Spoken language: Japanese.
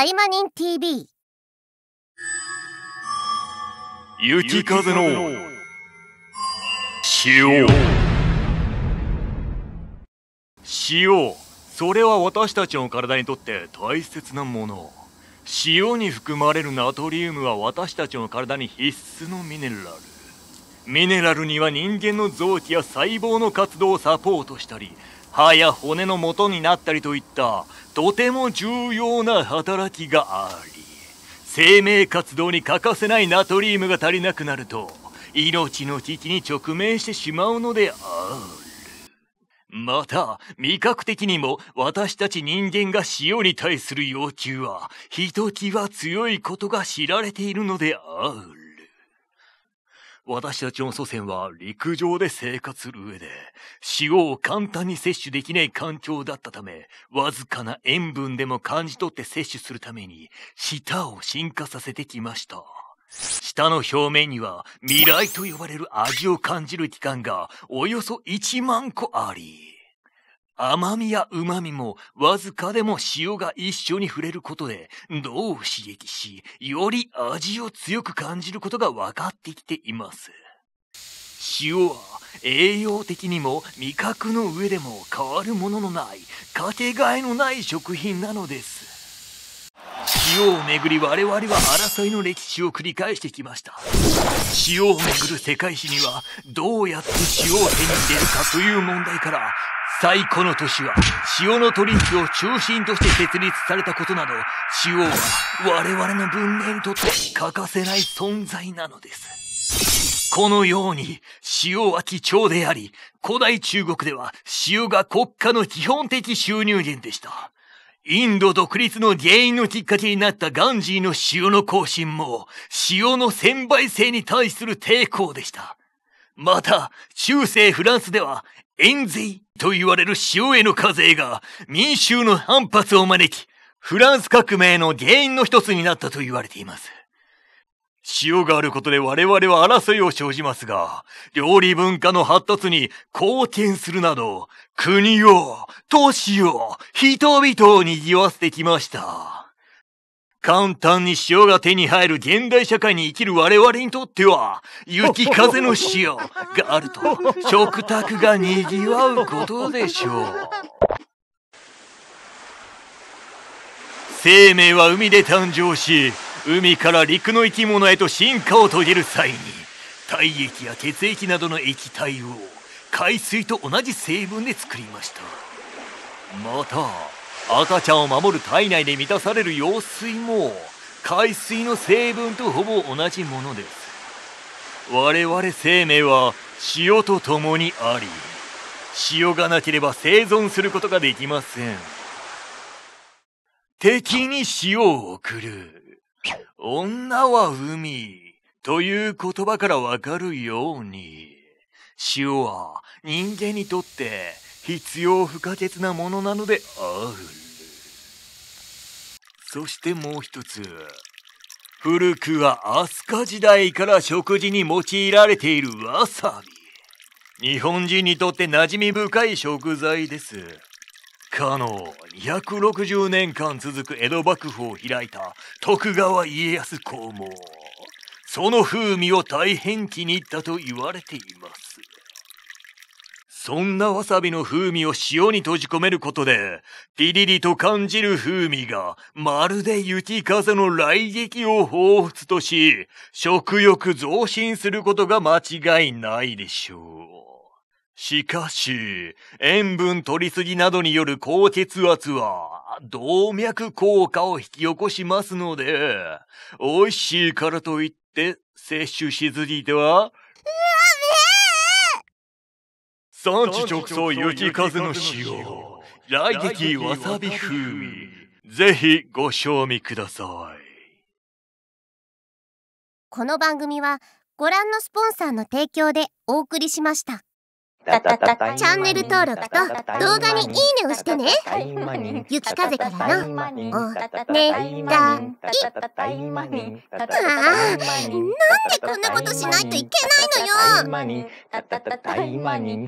サイマニン TV 雪風の塩塩それは私たちの体にとって大切なもの塩に含まれるナトリウムは私たちの体に必須のミネラルミネラルには人間の臓器や細胞の活動をサポートしたり歯や骨の元になったりといったとても重要な働きがあり生命活動に欠かせないナトリウムが足りなくなると命の危機に直面してしまうのであるまた味覚的にも私たち人間が塩に対する要求はひときわ強いことが知られているのである私たちの祖先は陸上で生活する上で、塩を簡単に摂取できない環境だったため、わずかな塩分でも感じ取って摂取するために、舌を進化させてきました。舌の表面には未来と呼ばれる味を感じる器官がおよそ1万個あり、甘みや旨みもわずかでも塩が一緒に触れることでどう刺激し、より味を強く感じることが分かってきています。塩は栄養的にも味覚の上でも変わるもののないかけがえのない食品なのです。塩をめぐり我々は争いの歴史を繰り返してきました。塩をめぐる世界史にはどうやって塩を手に入れるかという問題から最古の都市は潮の取引を中心として設立されたことなど塩は我々の文明にとって欠かせない存在なのですこのように潮は貴重であり古代中国では潮が国家の基本的収入源でしたインド独立の原因のきっかけになったガンジーの潮の行進も潮の専売制に対する抵抗でしたまた、中世フランスでは円税と言われる塩への課税が民衆の反発を招き、フランス革命の原因の一つになったと言われています。塩があることで我々は争いを生じますが、料理文化の発達に貢献するなど、国を、都市を、人々を賑わせてきました。簡単に塩が手に入る現代社会に生きる我々にとっては、雪風の塩があると、食卓が賑わうことでしょう。生命は海で誕生し、海から陸の生き物へと進化を遂げる際に、体液や血液などの液体を海水と同じ成分で作りました。また、赤ちゃんを守る体内で満たされる用水も海水の成分とほぼ同じものです我々生命は塩と共にあり潮がなければ生存することができません敵に塩を送る女は海という言葉からわかるように塩は人間にとって必要不可欠なものなのである。そしてもう一つ。古くは飛鳥時代から食事に用いられているわさび。日本人にとって馴染み深い食材です。かの260年間続く江戸幕府を開いた徳川家康公も、その風味を大変気に入ったと言われている。そんなわさびの風味を塩に閉じ込めることで、ピリリと感じる風味が、まるで雪風の雷撃を彷彿とし、食欲増進することが間違いないでしょう。しかし、塩分取りすぎなどによる高血圧は、動脈硬化を引き起こしますので、美味しいからといって摂取しすぎては、うわ産地直送雪風の使用、ラわさび風味、ぜひご賞味ください。この番組は、ご覧のスポンサーの提供でお送りしました。チャンネル登録と動画にいいねをしてね。雪風からのおねだああ、なんでこんなことしないといけないのよ。